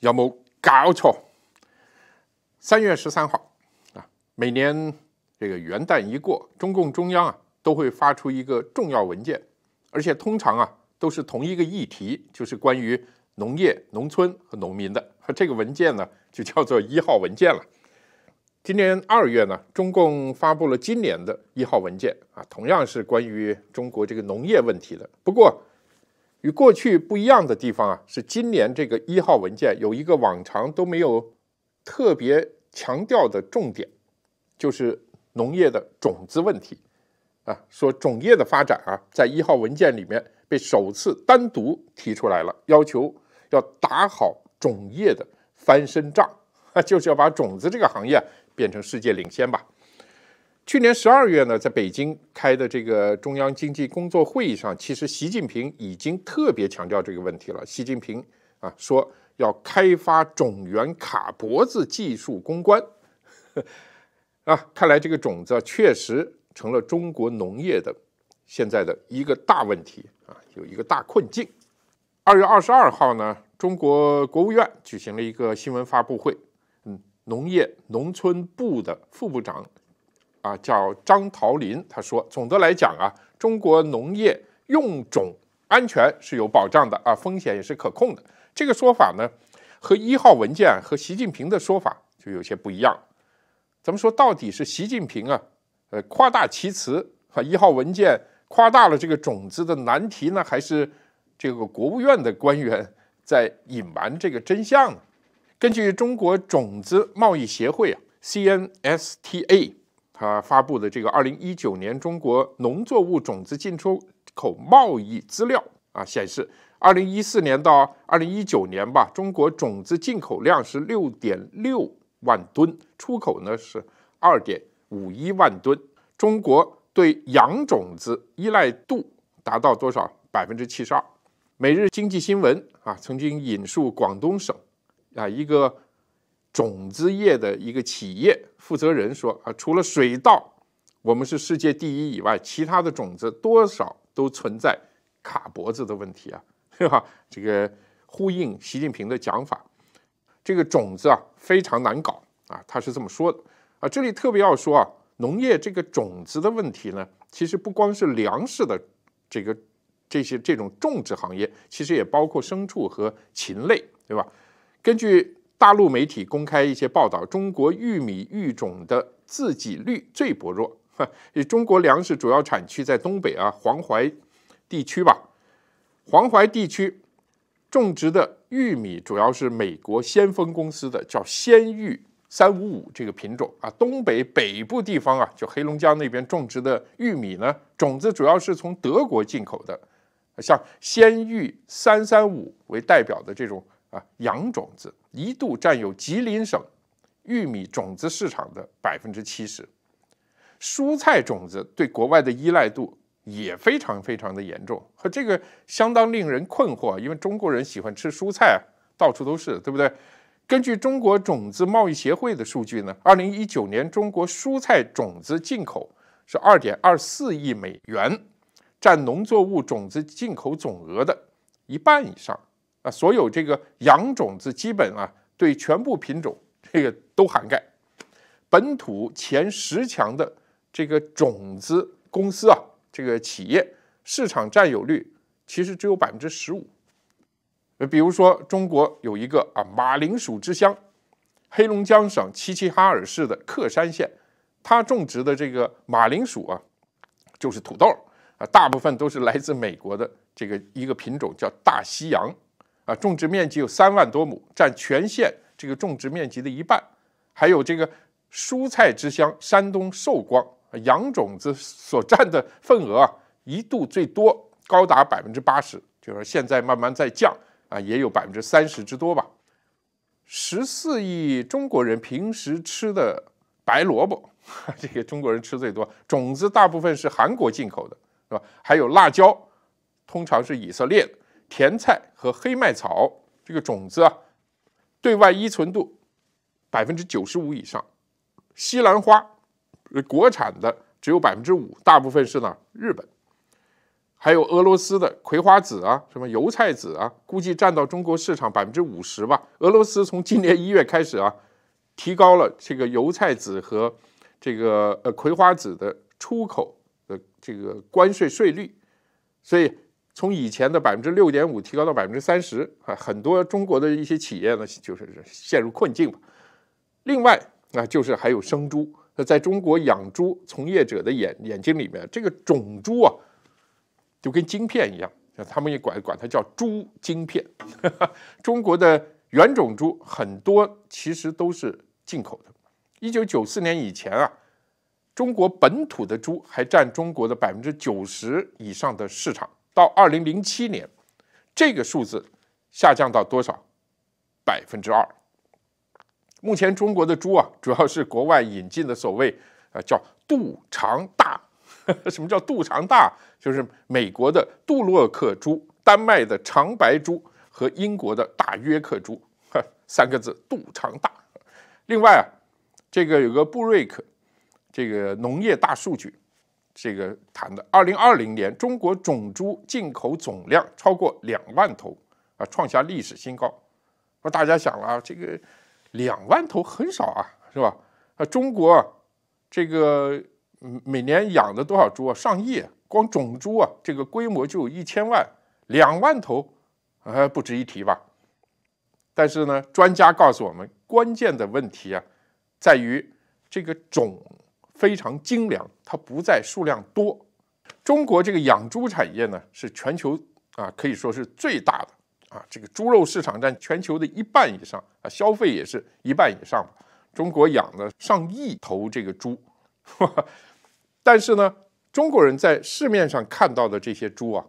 要么搞错。三月十三号，啊，每年这个元旦一过，中共中央啊都会发出一个重要文件，而且通常啊都是同一个议题，就是关于农业农村和农民的。这个文件呢就叫做一号文件了。今年二月呢，中共发布了今年的一号文件，啊，同样是关于中国这个农业问题的。不过，与过去不一样的地方啊，是今年这个一号文件有一个往常都没有特别强调的重点，就是农业的种子问题，啊，说种业的发展啊，在一号文件里面被首次单独提出来了，要求要打好种业的翻身仗，啊，就是要把种子这个行业变成世界领先吧。去年十二月呢，在北京开的这个中央经济工作会议上，其实习近平已经特别强调这个问题了。习近平啊说要开发种源卡脖子技术攻关，啊，看来这个种子确实成了中国农业的现在的一个大问题啊，有一个大困境。二月二十二号呢，中国国务院举行了一个新闻发布会，嗯，农业农村部的副部长。啊，叫张桃林，他说，总的来讲啊，中国农业用种安全是有保障的啊，风险也是可控的。这个说法呢，和一号文件和习近平的说法就有些不一样。咱们说到底是习近平啊，呃，夸大其词啊？一号文件夸大了这个种子的难题呢，还是这个国务院的官员在隐瞒这个真相呢？根据中国种子贸易协会啊，C N S T A。他发布的这个二零一九年中国农作物种子进出口贸易资料啊，显示二零一四年到二零一九年吧，中国种子进口量是六点六万吨，出口呢是二点五一万吨。中国对洋种子依赖度达到多少？百分之七十二。《每日经济新闻》啊曾经引述广东省啊一个。种子业的一个企业负责人说：“啊，除了水稻，我们是世界第一以外，其他的种子多少都存在卡脖子的问题啊，对 吧？这个呼应习近平的讲法，这个种子啊非常难搞啊，他是这么说的啊。这里特别要说啊，农业这个种子的问题呢，其实不光是粮食的这个这些这种种植行业，其实也包括牲畜和禽类，对吧？根据。”大陆媒体公开一些报道，中国玉米育种的自给率最薄弱。哈，中国粮食主要产区在东北啊，黄淮地区吧。黄淮地区种植的玉米主要是美国先锋公司的叫“鲜玉三五五”这个品种啊。东北北部地方啊，就黑龙江那边种植的玉米呢，种子主要是从德国进口的，像“鲜玉三三五”为代表的这种。啊，洋种子一度占有吉林省玉米种子市场的百分之七十，蔬菜种子对国外的依赖度也非常非常的严重，和这个相当令人困惑，因为中国人喜欢吃蔬菜，到处都是，对不对？根据中国种子贸易协会的数据呢，二零一九年中国蔬菜种子进口是二点二四亿美元，占农作物种子进口总额的一半以上。所有这个洋种子基本啊，对全部品种这个都涵盖。本土前十强的这个种子公司啊，这个企业市场占有率其实只有百分之十五。呃，比如说中国有一个啊，马铃薯之乡，黑龙江省齐齐哈尔市的克山县，它种植的这个马铃薯啊，就是土豆啊，大部分都是来自美国的这个一个品种叫大西洋。啊，种植面积有三万多亩，占全县这个种植面积的一半。还有这个蔬菜之乡山东寿光，洋种子所占的份额啊，一度最多高达百分之八十，就是说现在慢慢在降啊，也有百分之三十之多吧。十四亿中国人平时吃的白萝卜，这个中国人吃最多种子，大部分是韩国进口的，是吧？还有辣椒，通常是以色列的。甜菜和黑麦草这个种子啊，对外依存度百分之九十五以上。西兰花，国产的只有百分之五，大部分是呢日本，还有俄罗斯的葵花籽啊，什么油菜籽啊，估计占到中国市场百分之五十吧。俄罗斯从今年一月开始啊，提高了这个油菜籽和这个呃葵花籽的出口的这个关税税率，所以。从以前的百分之六点五提高到百分之三十啊，很多中国的一些企业呢，就是陷入困境了。另外，那就是还有生猪，在中国养猪从业者的眼眼睛里面，这个种猪啊，就跟晶片一样，他们也管管它叫猪晶片。中国的原种猪很多其实都是进口的。一九九四年以前啊，中国本土的猪还占中国的百分之九十以上的市场。到二零零七年，这个数字下降到多少？百分之二。目前中国的猪啊，主要是国外引进的所谓啊叫“杜长大”，什么叫“杜长大”？就是美国的杜洛克猪、丹麦的长白猪和英国的大约克猪，三个字“杜长大”。另外啊，这个有个布瑞克，这个农业大数据。这个谈的，二零二零年，中国种猪进口总量超过两万头，啊，创下历史新高。说大家想了，这个两万头很少啊，是吧？啊，中国这个每年养的多少猪啊，上亿，光种猪啊，这个规模就有一千万，两万头，啊，不值一提吧？但是呢，专家告诉我们，关键的问题啊，在于这个种。非常精良，它不在数量多。中国这个养猪产业呢，是全球啊，可以说是最大的啊。这个猪肉市场占全球的一半以上啊，消费也是一半以上。中国养了上亿头这个猪，但是呢，中国人在市面上看到的这些猪啊，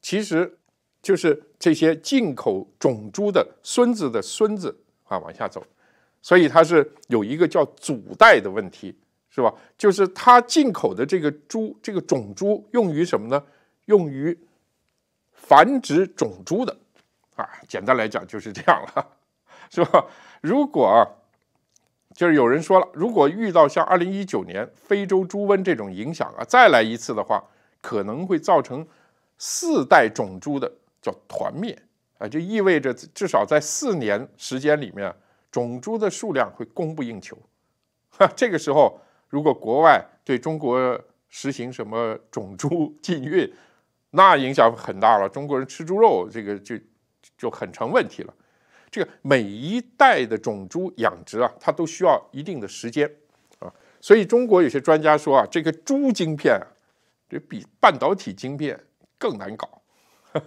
其实就是这些进口种猪的孙子的孙子啊，往下走，所以它是有一个叫祖代的问题。是吧？就是它进口的这个猪，这个种猪用于什么呢？用于繁殖种猪的，啊，简单来讲就是这样了，是吧？如果就是有人说了，如果遇到像二零一九年非洲猪瘟这种影响啊，再来一次的话，可能会造成四代种猪的叫团灭啊，就意味着至少在四年时间里面，种猪的数量会供不应求，哈，这个时候。如果国外对中国实行什么种猪禁运，那影响很大了。中国人吃猪肉，这个就就很成问题了。这个每一代的种猪养殖啊，它都需要一定的时间啊。所以，中国有些专家说啊，这个猪晶片啊，这比半导体晶片更难搞。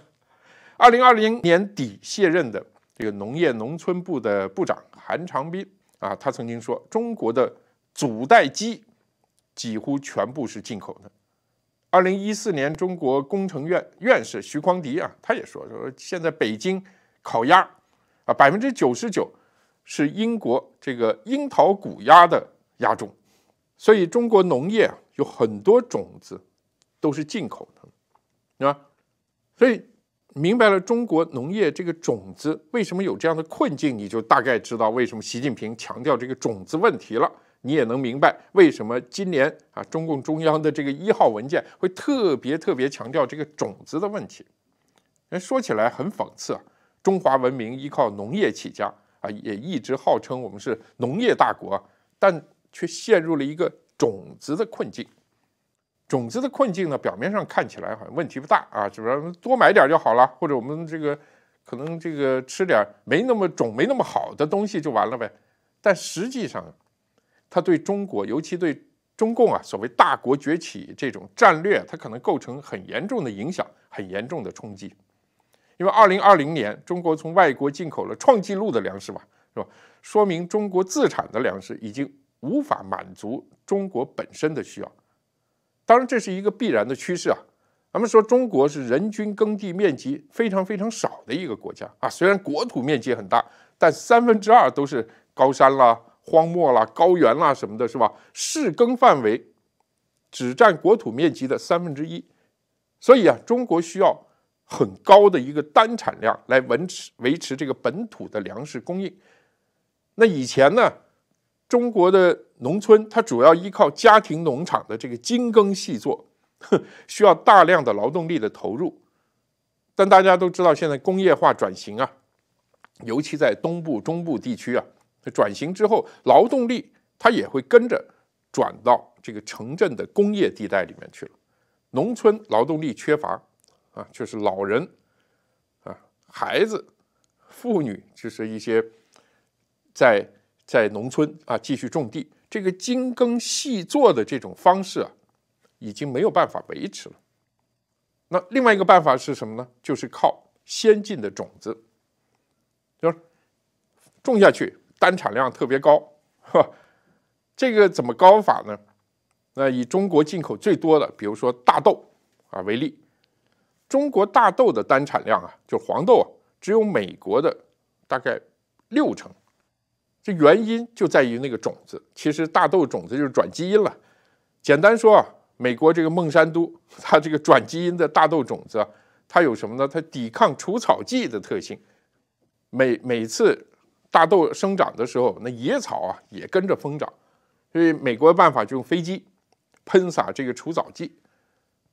二零二零年底卸任的这个农业农村部的部长韩长斌啊，他曾经说，中国的。主代机几乎全部是进口的。二零一四年，中国工程院院士徐匡迪啊，他也说说现在北京烤鸭啊，百分之九十九是英国这个樱桃谷鸭的鸭种。所以，中国农业啊，有很多种子都是进口的，是吧？所以明白了中国农业这个种子为什么有这样的困境，你就大概知道为什么习近平强调这个种子问题了。你也能明白为什么今年啊，中共中央的这个一号文件会特别特别强调这个种子的问题。说起来很讽刺，啊，中华文明依靠农业起家啊，也一直号称我们是农业大国，但却陷入了一个种子的困境。种子的困境呢，表面上看起来好像问题不大啊，就是多买点就好了，或者我们这个可能这个吃点没那么种没那么好的东西就完了呗。但实际上。它对中国，尤其对中共啊，所谓大国崛起这种战略，它可能构成很严重的影响，很严重的冲击。因为二零二零年，中国从外国进口了创纪录的粮食嘛，是吧？说明中国自产的粮食已经无法满足中国本身的需要。当然，这是一个必然的趋势啊。咱们说，中国是人均耕地面积非常非常少的一个国家啊，虽然国土面积很大，但三分之二都是高山啦。荒漠啦、高原啦什么的，是吧？适耕范围只占国土面积的三分之一，所以啊，中国需要很高的一个单产量来维持维持这个本土的粮食供应。那以前呢，中国的农村它主要依靠家庭农场的这个精耕细作，需要大量的劳动力的投入。但大家都知道，现在工业化转型啊，尤其在东部、中部地区啊。转型之后，劳动力它也会跟着转到这个城镇的工业地带里面去了。农村劳动力缺乏，啊，就是老人，啊，孩子，妇女，就是一些在在农村啊继续种地，这个精耕细作的这种方式啊，已经没有办法维持了。那另外一个办法是什么呢？就是靠先进的种子，就是种下去。单产量特别高，呵，这个怎么高法呢？那以中国进口最多的，比如说大豆啊为例，中国大豆的单产量啊，就黄豆啊，只有美国的大概六成。这原因就在于那个种子，其实大豆种子就是转基因了。简单说啊，美国这个孟山都，它这个转基因的大豆种子，它有什么呢？它抵抗除草剂的特性。每每次。大豆生长的时候，那野草啊也跟着疯长，所以美国的办法就用飞机喷洒这个除草剂，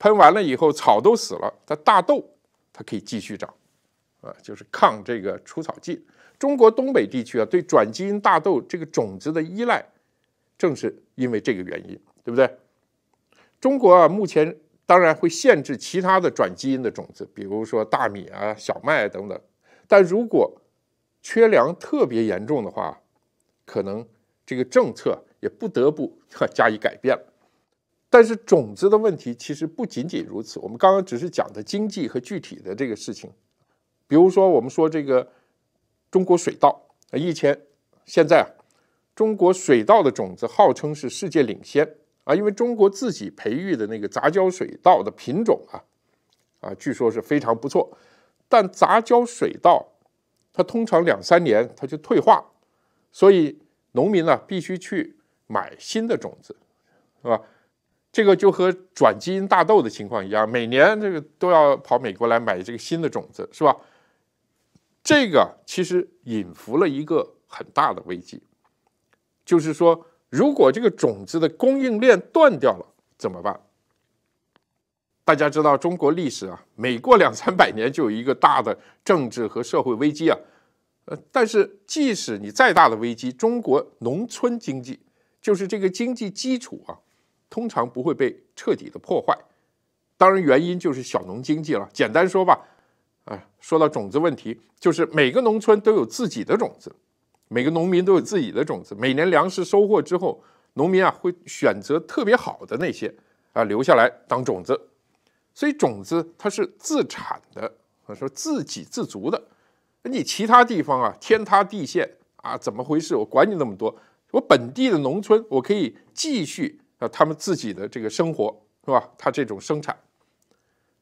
喷完了以后草都死了，它大豆它可以继续长，啊，就是抗这个除草剂。中国东北地区啊，对转基因大豆这个种子的依赖，正是因为这个原因，对不对？中国啊，目前当然会限制其他的转基因的种子，比如说大米啊、小麦等等，但如果。缺粮特别严重的话，可能这个政策也不得不 加以改变了。但是种子的问题其实不仅仅如此，我们刚刚只是讲的经济和具体的这个事情。比如说，我们说这个中国水稻，啊，以前、现在啊，中国水稻的种子号称是世界领先啊，因为中国自己培育的那个杂交水稻的品种啊，啊，据说是非常不错。但杂交水稻。它通常两三年它就退化，所以农民呢必须去买新的种子，是吧？这个就和转基因大豆的情况一样，每年这个都要跑美国来买这个新的种子，是吧？这个其实引伏了一个很大的危机，就是说，如果这个种子的供应链断掉了怎么办？大家知道中国历史啊，每过两三百年就有一个大的政治和社会危机啊，呃，但是即使你再大的危机，中国农村经济就是这个经济基础啊，通常不会被彻底的破坏。当然，原因就是小农经济了。简单说吧，啊，说到种子问题，就是每个农村都有自己的种子，每个农民都有自己的种子。每年粮食收获之后，农民啊会选择特别好的那些啊留下来当种子。所以种子它是自产的，啊，说自给自足的，你其他地方啊天塌地陷啊，怎么回事？我管你那么多，我本地的农村我可以继续啊他们自己的这个生活，是吧？他这种生产，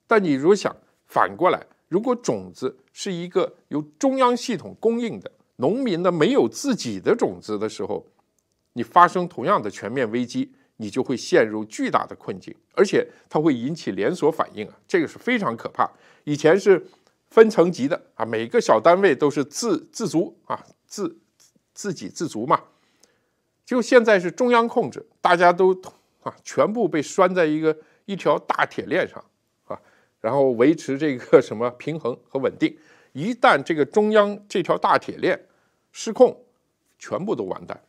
但你如果想反过来，如果种子是一个由中央系统供应的，农民呢没有自己的种子的时候，你发生同样的全面危机。你就会陷入巨大的困境，而且它会引起连锁反应啊，这个是非常可怕。以前是分层级的啊，每个小单位都是自自足啊，自自给自足嘛。就现在是中央控制，大家都啊，全部被拴在一个一条大铁链上啊，然后维持这个什么平衡和稳定。一旦这个中央这条大铁链失控，全部都完蛋。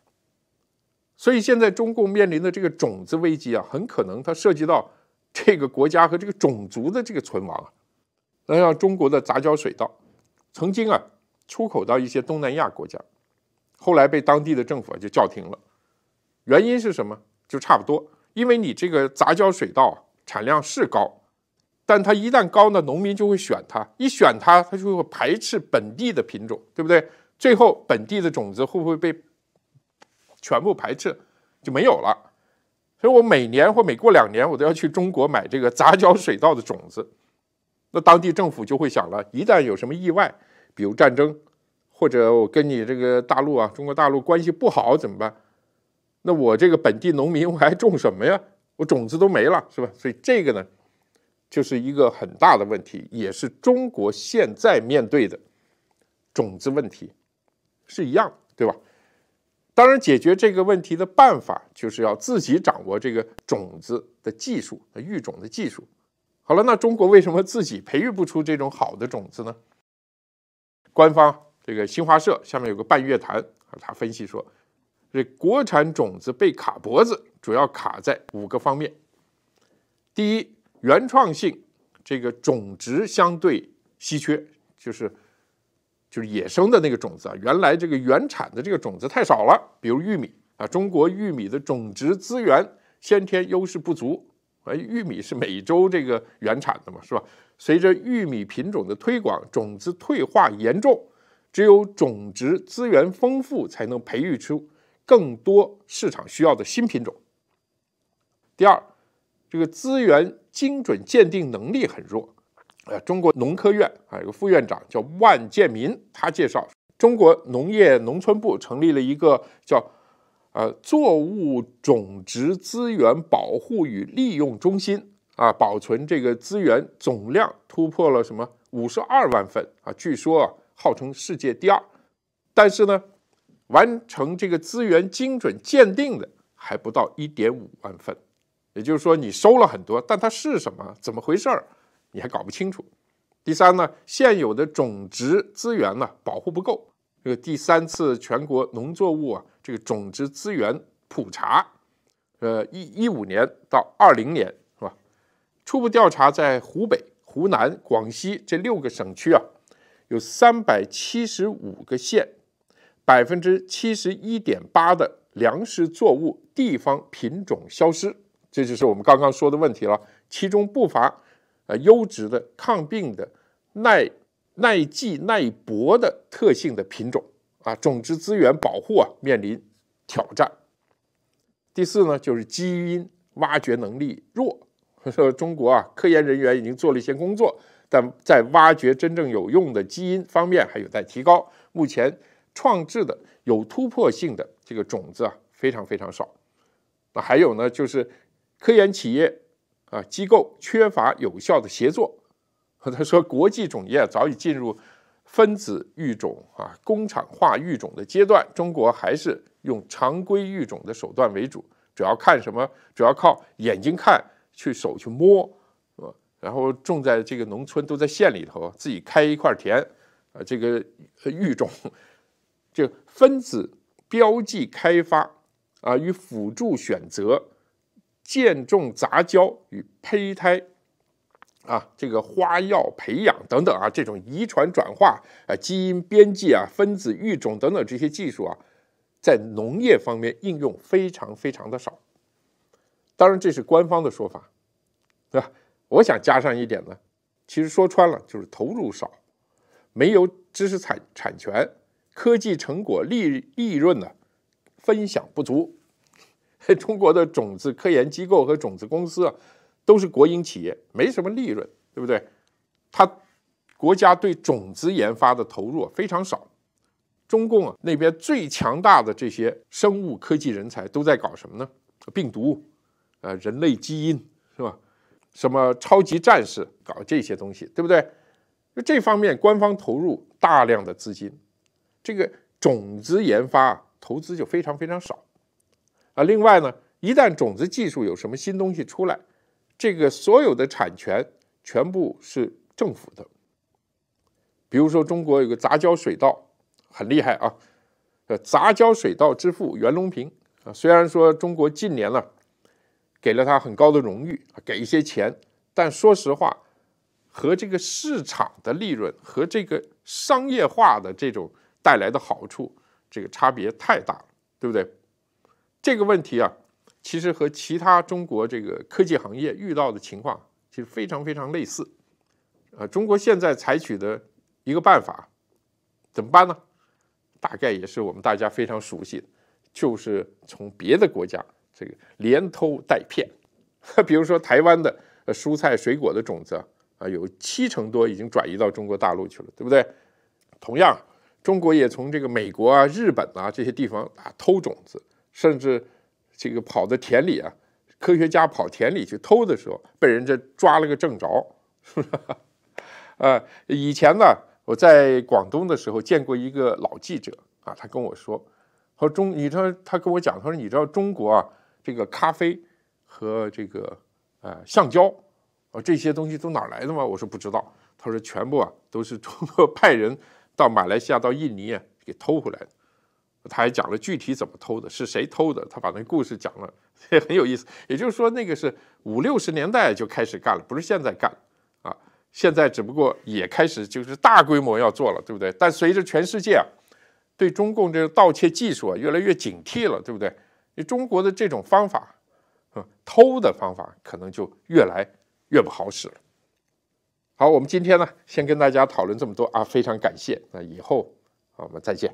所以现在中共面临的这个种子危机啊，很可能它涉及到这个国家和这个种族的这个存亡啊。那像中国的杂交水稻，曾经啊出口到一些东南亚国家，后来被当地的政府啊就叫停了，原因是什么？就差不多，因为你这个杂交水稻产量是高，但它一旦高呢，农民就会选它，一选它，它就会排斥本地的品种，对不对？最后本地的种子会不会被？全部排斥就没有了，所以我每年或每过两年，我都要去中国买这个杂交水稻的种子。那当地政府就会想了一旦有什么意外，比如战争，或者我跟你这个大陆啊，中国大陆关系不好怎么办？那我这个本地农民我还种什么呀？我种子都没了，是吧？所以这个呢，就是一个很大的问题，也是中国现在面对的种子问题是一样，对吧？当然，解决这个问题的办法就是要自己掌握这个种子的技术、育种的技术。好了，那中国为什么自己培育不出这种好的种子呢？官方这个新华社下面有个半月谈啊，他分析说，这国产种子被卡脖子，主要卡在五个方面：第一，原创性，这个种植相对稀缺，就是。就是野生的那个种子啊，原来这个原产的这个种子太少了，比如玉米啊，中国玉米的种植资源先天优势不足而玉米是美洲这个原产的嘛，是吧？随着玉米品种的推广，种子退化严重，只有种植资源丰富，才能培育出更多市场需要的新品种。第二，这个资源精准鉴定能力很弱。呃，中国农科院啊，有个副院长叫万建民，他介绍，中国农业农村部成立了一个叫，呃，作物种质资源保护与利用中心啊，保存这个资源总量突破了什么五十二万份啊，据说啊、号称世界第二，但是呢，完成这个资源精准鉴定的还不到一点五万份，也就是说，你收了很多，但它是什么？怎么回事儿？你还搞不清楚。第三呢，现有的种植资源呢保护不够。这个第三次全国农作物啊这个种质资源普查，呃，一一五年到二零年是吧？初步调查在湖北、湖南、广西这六个省区啊，有三百七十五个县，百分之七十一点八的粮食作物地方品种消失。这就是我们刚刚说的问题了，其中不乏。呃优质的抗病的耐耐瘠耐薄的特性的品种啊，种植资源保护啊面临挑战。第四呢，就是基因挖掘能力弱。说中国啊，科研人员已经做了一些工作，但在挖掘真正有用的基因方面还有待提高。目前创制的有突破性的这个种子啊，非常非常少。那还有呢，就是科研企业。啊，机构缺乏有效的协作。他说，国际种业早已进入分子育种啊、工厂化育种的阶段，中国还是用常规育种的手段为主，主要看什么？主要靠眼睛看，去手去摸，是然后种在这个农村，都在县里头自己开一块田啊，这个育种，就分子标记开发啊与辅助选择。建种杂交与胚胎，啊，这个花药培养等等啊，这种遗传转化、啊基因编辑啊、分子育种等等这些技术啊，在农业方面应用非常非常的少。当然，这是官方的说法，对吧？我想加上一点呢，其实说穿了就是投入少，没有知识产产权，科技成果利利润呢分享不足。中国的种子科研机构和种子公司啊，都是国营企业，没什么利润，对不对？他国家对种子研发的投入非常少。中共啊那边最强大的这些生物科技人才都在搞什么呢？病毒，呃，人类基因是吧？什么超级战士，搞这些东西，对不对？这方面官方投入大量的资金，这个种子研发投资就非常非常少。啊，另外呢，一旦种子技术有什么新东西出来，这个所有的产权全部是政府的。比如说，中国有个杂交水稻，很厉害啊，呃，杂交水稻之父袁隆平啊。虽然说中国近年呢，给了他很高的荣誉给一些钱，但说实话，和这个市场的利润和这个商业化的这种带来的好处，这个差别太大了，对不对？这个问题啊，其实和其他中国这个科技行业遇到的情况其实非常非常类似，呃，中国现在采取的一个办法，怎么办呢？大概也是我们大家非常熟悉的，就是从别的国家这个连偷带骗，比如说台湾的蔬菜水果的种子啊，有七成多已经转移到中国大陆去了，对不对？同样，中国也从这个美国啊、日本啊这些地方啊偷种子。甚至，这个跑到田里啊，科学家跑田里去偷的时候，被人家抓了个正着，是不是？啊，以前呢，我在广东的时候见过一个老记者啊，他跟我说，说中，你知道，他跟我讲，他说你知道中国啊，这个咖啡和这个，呃，橡胶，啊这些东西都哪来的吗？我说不知道。他说全部啊，都是派人到马来西亚、到印尼啊，给偷回来的。他还讲了具体怎么偷的，是谁偷的？他把那故事讲了，也很有意思。也就是说，那个是五六十年代就开始干了，不是现在干啊。现在只不过也开始就是大规模要做了，对不对？但随着全世界啊对中共这个盗窃技术啊越来越警惕了，对不对？你中国的这种方法啊偷的方法可能就越来越不好使了。好，我们今天呢先跟大家讨论这么多啊，非常感谢。那以后我们再见。